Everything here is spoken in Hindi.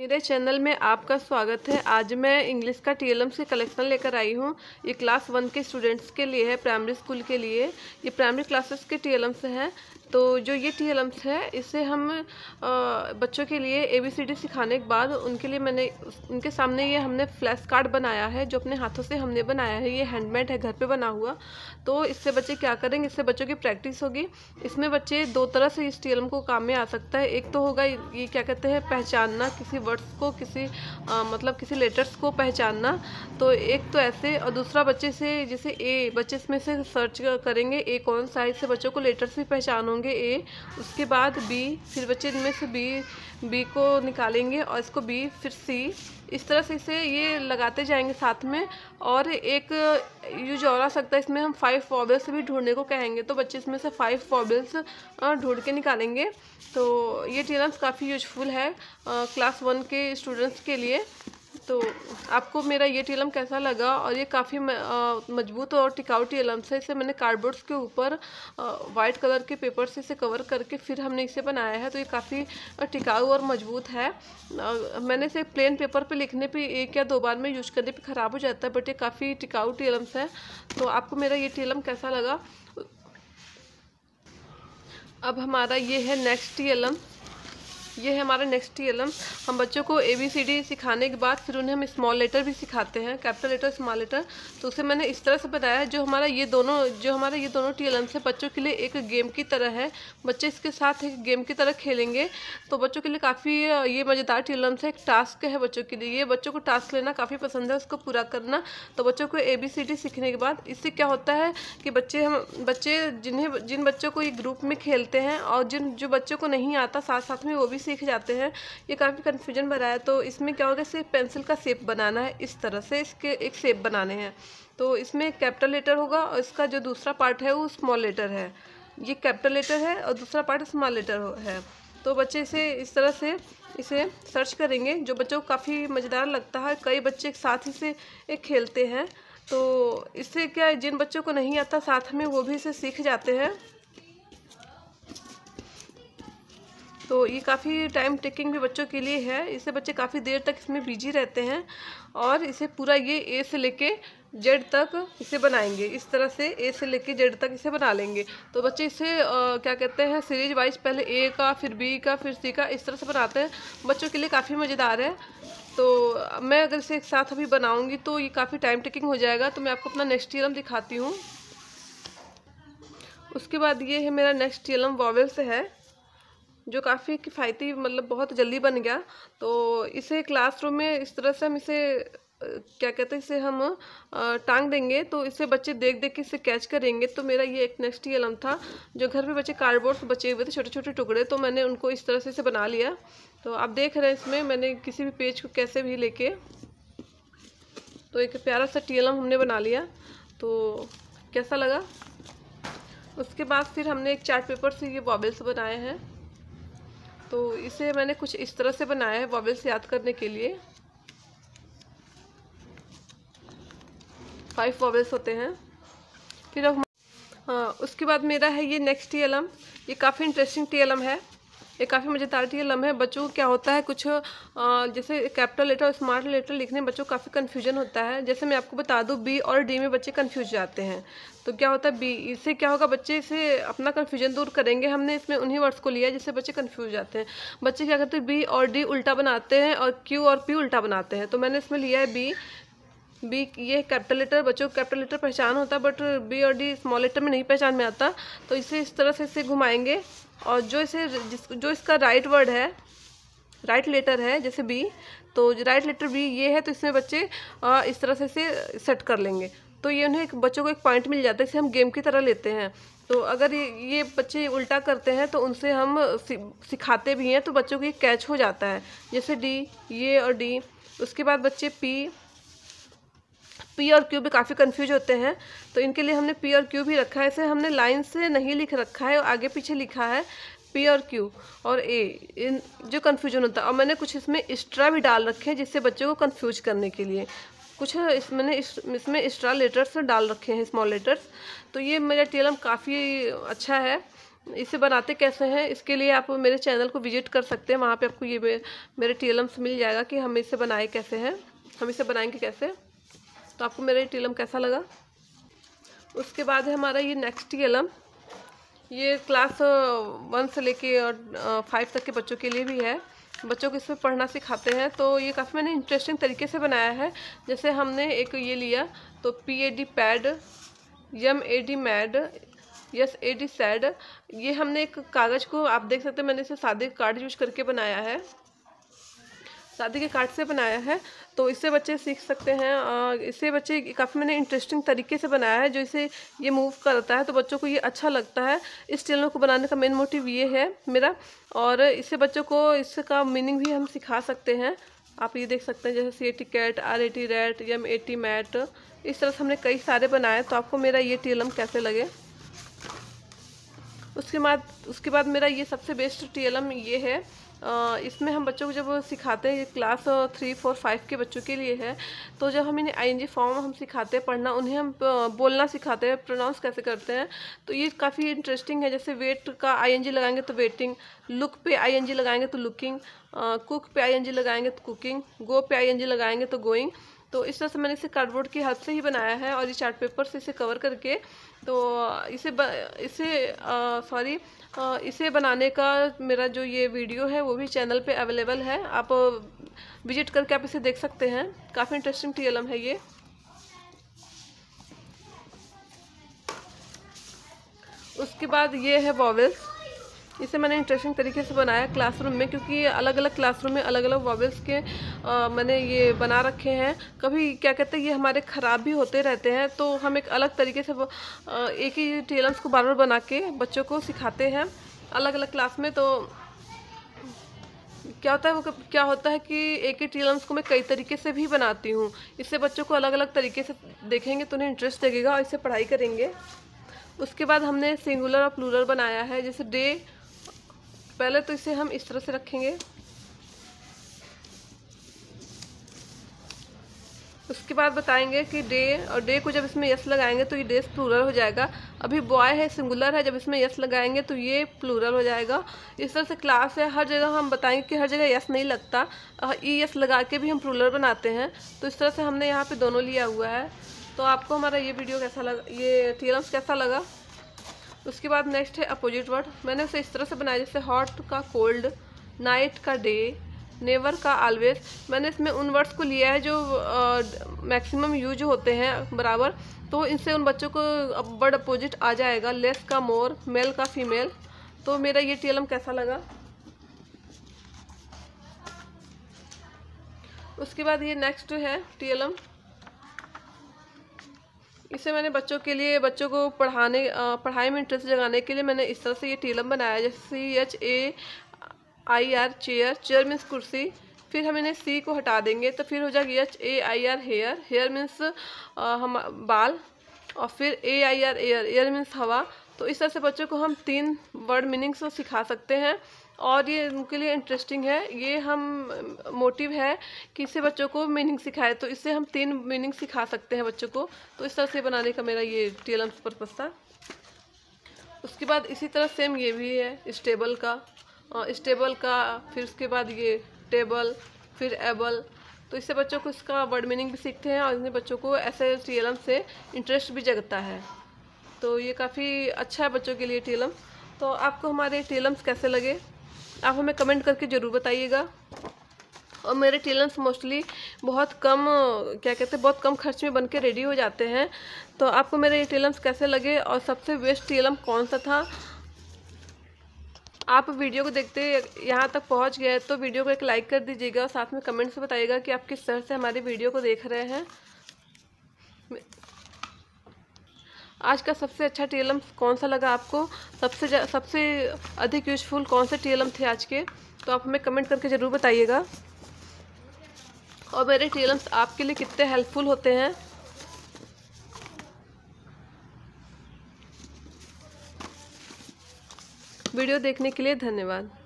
मेरे चैनल में आपका स्वागत है आज मैं इंग्लिश का टी से कलेक्शन लेकर आई हूँ ये क्लास वन के स्टूडेंट्स के लिए है प्राइमरी स्कूल के लिए ये प्राइमरी क्लासेस के टी से हैं तो जो ये टी एलम्स है इसे हम बच्चों के लिए ए बी सी डी सिखाने के बाद उनके लिए मैंने उनके सामने ये हमने फ्लैश कार्ड बनाया है जो अपने हाथों से हमने बनाया है ये हैंडमेड है घर पे बना हुआ तो इससे बच्चे क्या करेंगे इससे बच्चों की प्रैक्टिस होगी इसमें बच्चे दो तरह से इस टी एलम को काम में आ सकता है एक तो होगा ये क्या कहते हैं पहचानना किसी वर्ड्स को किसी आ, मतलब किसी लेटर्स को पहचानना तो एक तो ऐसे और दूसरा बच्चे से जैसे ए बच्चे इसमें से सर्च करेंगे ए कौन सा है इससे बच्चों को लेटर्स भी पहचान होंगे होंगे ए उसके बाद बी फिर बच्चे इनमें से बी बी को निकालेंगे और इसको बी फिर सी इस तरह से इसे ये लगाते जाएंगे साथ में और एक यूज और आ सकता है इसमें हम फाइव फॉबल्स भी ढूंढने को कहेंगे तो बच्चे इसमें से फाइव फॉबल्स ढूंढ के निकालेंगे तो ये टेलम्स काफ़ी यूजफुल है क्लास वन के स्टूडेंट्स के लिए तो आपको मेरा ये टीलम कैसा लगा और ये काफ़ी मजबूत और टिकाऊ टीलम्स है इसे मैंने कार्डबोर्ड्स के ऊपर वाइट कलर के पेपर से इसे कवर करके फिर हमने इसे बनाया है तो ये काफ़ी टिकाऊ और मजबूत है मैंने इसे प्लेन पेपर पे लिखने पे एक या दो बार में यूज करने पे ख़राब हो जाता है बट ये काफ़ी टिकाऊ टीलम्स है तो आपको मेरा ये टीलम कैसा लगा अब हमारा ये है नेक्स्ट टीलम ये है हमारा नेक्स्ट एलम हम बच्चों को ए बी सी डी सिखाने के बाद फिर उन्हें हम स्मॉल लेटर भी सिखाते हैं कैपिटल लेटर स्मॉल लेटर तो उसे मैंने इस तरह से बताया जो हमारा ये दोनों जो हमारा ये दोनों टी एलम्स है बच्चों के लिए एक गेम की तरह है बच्चे इसके साथ एक गेम की तरह खेलेंगे तो बच्चों के लिए काफ़ी ये मज़ेदार टी एलम्स है एक टास्क है बच्चों के लिए ये बच्चों को टास्क लेना काफ़ी पसंद है उसको पूरा करना तो बच्चों को ए बी सी डी सीखने के बाद इससे क्या होता है कि बच्चे हम बच्चे जिन्हें जिन बच्चों को ये ग्रुप में खेलते हैं और जिन जो बच्चों को नहीं आता साथ साथ में वो भी सीख जाते हैं ये काफ़ी कन्फ्यूजन भरा है तो इसमें क्या होगा सिर्फ पेंसिल का सेप बनाना है इस तरह से इसके एक सेप बनाने हैं तो इसमें कैपिटल लेटर होगा और इसका जो दूसरा पार्ट है वो स्मॉल लेटर है ये कैपिटल लेटर है और दूसरा पार्ट स्मॉल लेटर है तो बच्चे इसे इस तरह से इसे सर्च करेंगे जो बच्चों को काफ़ी मज़ेदार लगता है कई बच्चे एक साथ ही से एक खेलते हैं तो इससे क्या जिन बच्चों को नहीं आता साथ में वो भी इसे सीख जाते हैं तो ये काफ़ी टाइम टेकिंग भी बच्चों के लिए है इससे बच्चे काफ़ी देर तक इसमें बिजी रहते हैं और इसे पूरा ये ए से लेके जेड तक इसे बनाएंगे इस तरह से ए से लेके जेड तक इसे बना लेंगे तो बच्चे इसे आ, क्या कहते हैं सीरीज वाइज पहले ए का फिर बी का फिर सी का इस तरह से बनाते हैं बच्चों के लिए काफ़ी मज़ेदार है तो मैं अगर इसे एक साथ अभी बनाऊँगी तो ये काफ़ी टाइम टेकिंग हो जाएगा तो मैं आपको अपना नेक्स्ट ईयरम दिखाती हूँ उसके बाद ये है मेरा नेक्स्ट टीलम वॉवल्स है जो काफ़ी किफ़ायती मतलब बहुत जल्दी बन गया तो इसे क्लासरूम में इस तरह से हम इसे क्या कहते हैं इसे हम टांग देंगे तो इसे बच्चे देख देख के इसे कैच करेंगे तो मेरा ये एक नेक्स्ट ही अलम था जो घर पे बच्चे कार्डबोर्ड से बचे हुए थे छोटे छोटे टुकड़े तो मैंने उनको इस तरह से इसे बना लिया तो आप देख रहे हैं इसमें मैंने किसी भी पेज को कैसे भी लेके तो एक प्यारा सा टी हमने बना लिया तो कैसा लगा उसके बाद फिर हमने एक चार्ट पेपर से ये बॉबल्स बनाए हैं तो इसे मैंने कुछ इस तरह से बनाया है वॉबल्स याद करने के लिए फाइव वॉबल्स होते हैं फिर अब हाँ उसके बाद मेरा है ये नेक्स्ट टी एलम ये काफ़ी इंटरेस्टिंग टी एलम है ये काफ़ी मज़ेदार ठीक है लम्हे बच्चों को क्या होता है कुछ जैसे कैपिटल लेटर और स्मार्ट लेटर लिखने में बच्चों को काफ़ी कन्फ्यूजन होता है जैसे मैं आपको बता दूँ बी और डी में बच्चे कन्फ्यूज जाते हैं तो क्या होता है बी इससे क्या होगा बच्चे इसे अपना कन्फ्यूजन दूर करेंगे हमने इसमें उन्हीं वर्ड्स को लिया जिससे बच्चे कन्फ्यूज जाते हैं बच्चे क्या करते हैं बी और डी उल्टा बनाते हैं और क्यू और पी उल्टा बनाते हैं तो मैंने इसमें लिया है बी बी ये कैपिटल लेटर बच्चों को कैपिटल लेटर पहचान होता है बट बी और डी स्मॉल लेटर में नहीं पहचान में आता तो इसे इस तरह से इसे घुमाएंगे और जो इसे जिस जो इसका राइट वर्ड है राइट लेटर है जैसे बी तो राइट लेटर बी ये है तो इसमें बच्चे आ, इस तरह से इसे सेट कर लेंगे तो ये उन्हें एक बच्चों को एक पॉइंट मिल जाता है इसे हम गेम की तरह लेते हैं तो अगर ये ये बच्चे उल्टा करते हैं तो उनसे हम सिखाते भी हैं तो बच्चों को ये कैच हो जाता है जैसे डी ये और डी उसके बाद बच्चे पी पी और क्यू भी काफ़ी कन्फ्यूज होते हैं तो इनके लिए हमने पी और क्यू भी रखा है इसे हमने लाइन से नहीं लिख रखा है आगे पीछे लिखा है पी और क्यू और ए इन जो कन्फ्यूजन होता है और मैंने कुछ इसमें एक्स्ट्रा भी डाल रखे हैं जिससे बच्चों को कन्फ्यूज करने के लिए कुछ इस मैंने इसमें एक्स्ट्रा लेटर्स डाल रखे हैं स्मॉल लेटर्स तो ये मेरा टेलम काफ़ी अच्छा है इसे बनाते कैसे हैं इसके लिए आप मेरे चैनल को विजिट कर सकते हैं वहाँ पे आपको ये मेरे टेलम्स मिल जाएगा कि हम इसे बनाए कैसे हैं हम इसे बनाएंगे कैसे तो आपको मेरा ये टीलम कैसा लगा उसके बाद है हमारा ये नेक्स्ट टीलम ये क्लास वन से लेके और फाइव तक के बच्चों के लिए भी है बच्चों को इसमें पढ़ना सिखाते हैं तो ये काफ़ी मैंने इंटरेस्टिंग तरीके से बनाया है जैसे हमने एक ये लिया तो P A D pad M A D mad S A D sad ये हमने एक कागज़ को आप देख सकते हैं मैंने इसे सादे कार्ड यूज करके बनाया है शादी के कार्ड से बनाया है तो इससे बच्चे सीख सकते हैं इससे बच्चे काफ़ी मैंने इंटरेस्टिंग तरीके से बनाया है जो इसे ये मूव करता है तो बच्चों को ये अच्छा लगता है इस चैनल को बनाने का मेन मोटिव ये है मेरा और इससे बच्चों को इसका मीनिंग भी हम सिखा सकते हैं आप ये देख सकते हैं जैसे C A T cat R A T rat M A T mat इस तरह से हमने कई सारे बनाए तो आपको मेरा ये टी कैसे लगे उसके बाद उसके बाद मेरा ये सबसे बेस्ट टी एल एम ये है इसमें हम बच्चों को जब सिखाते हैं ये क्लास थ्री फोर फाइव के बच्चों के लिए है तो जब हम इन्हें आई फॉर्म हम सिखाते हैं पढ़ना उन्हें हम बोलना सिखाते हैं प्रोनाउंस कैसे करते हैं तो ये काफ़ी इंटरेस्टिंग है जैसे वेट का आई लगाएंगे तो वेटिंग लुक पे आई लगाएंगे तो लुकिंग कुक पे आई लगाएंगे तो कुकिंग गो पे आई लगाएंगे तो गोइंग तो इस तरह से मैंने इसे कार्डबोर्ड की हाथ से ही बनाया है और ये चार्ट पेपर से इसे कवर करके तो इसे इसे सॉरी इसे बनाने का मेरा जो ये वीडियो है वो भी चैनल पे अवेलेबल है आप विजिट करके आप इसे देख सकते हैं काफ़ी इंटरेस्टिंग टी है ये उसके बाद ये है वॉवल्स इसे मैंने इंटरेस्टिंग तरीके से बनाया क्लासरूम में क्योंकि अलग अलग क्लासरूम में अलग अलग वॉवल्स के आ, मैंने ये बना रखे हैं कभी क्या कहते हैं ये हमारे ख़राब भी होते रहते हैं तो हम एक अलग तरीके से आ, एक ही टेलम्स को बार बार बना के बच्चों को सिखाते हैं अलग अलग क्लास में तो क्या होता है वो क्या होता है कि एक ही टीलम्स को मैं कई तरीके से भी बनाती हूँ इससे बच्चों को अलग अलग तरीके से देखेंगे तो उन्हें इंटरेस्ट लगेगा और इससे पढ़ाई करेंगे उसके बाद हमने सिंगुलर और प्लूरल बनाया है जैसे डे पहले तो इसे हम इस तरह से रखेंगे उसके बाद बताएंगे कि डे और डे को जब इसमें यस लगाएंगे तो ये डे प्लूरल हो जाएगा अभी बॉय है सिंगुलर है जब इसमें यस लगाएंगे तो ये प्लूरल हो जाएगा इस तरह से क्लास है हर जगह हम बताएंगे कि हर जगह यस नहीं लगता ई यस लगा के भी हम प्लूरल बनाते हैं तो इस तरह से हमने यहाँ पे दोनों लिया हुआ है तो आपको हमारा ये वीडियो कैसा लगा ये थियरम्स कैसा लगा उसके बाद नेक्स्ट है अपोजिट वर्ड मैंने उसे इस तरह से बनाया जैसे हॉट का कोल्ड नाइट का डे नेवर का ऑलवेज मैंने इसमें उन वर्ड्स को लिया है जो मैक्सिमम यूज होते हैं बराबर तो इनसे उन बच्चों को वर्ड अपोजिट आ जाएगा लेस का मोर मेल का फीमेल तो मेरा ये टीएलएम कैसा लगा उसके बाद ये नेक्स्ट है टीएलएम इसे मैंने बच्चों के लिए बच्चों को पढ़ाने पढ़ाई में इंटरेस्ट जगाने के लिए मैंने इस तरह से ये टीलम बनाया जैसे C H A I R chair chair means कुर्सी फिर हम इन्हें सी को हटा देंगे तो फिर हो जाएगी H A I R hair hair means हम बाल और फिर A I R air air means हवा तो इस तरह से बच्चों को हम तीन वर्ड मीनिंग्स सिखा सकते हैं और ये उनके लिए इंटरेस्टिंग है ये हम मोटिव है कि इससे बच्चों को मीनिंग सिखाए तो इससे हम तीन मीनिंग सिखा सकते हैं बच्चों को तो इस तरह से बनाने का मेरा ये टी एल पर्पज़ था उसके बाद इसी तरह सेम ये भी है स्टेबल का स्टेबल का फिर उसके बाद ये टेबल फिर एबल तो इससे बच्चों को इसका वर्ड मीनिंग भी सीखते हैं और इन बच्चों को ऐसे टी से इंटरेस्ट भी जगता है तो ये काफ़ी अच्छा है बच्चों के लिए टी तो आपको हमारे टी कैसे लगे आप हमें कमेंट करके ज़रूर बताइएगा और मेरे टेलर्स मोस्टली बहुत कम क्या कहते हैं बहुत कम खर्च में बन के रेडी हो जाते हैं तो आपको मेरे ये टेलम्स कैसे लगे और सबसे बेस्ट टेलम कौन सा था आप वीडियो को देखते यहाँ तक पहुँच गए तो वीडियो को एक लाइक कर दीजिएगा और साथ में कमेंट्स बताइएगा कि आप किस तरह से हमारी वीडियो को देख रहे हैं आज का सबसे अच्छा टी कौन सा लगा आपको सबसे सबसे अधिक यूजफुल कौन से टी थे आज के तो आप हमें कमेंट करके ज़रूर बताइएगा और मेरे टी आपके लिए कितने हेल्पफुल होते हैं वीडियो देखने के लिए धन्यवाद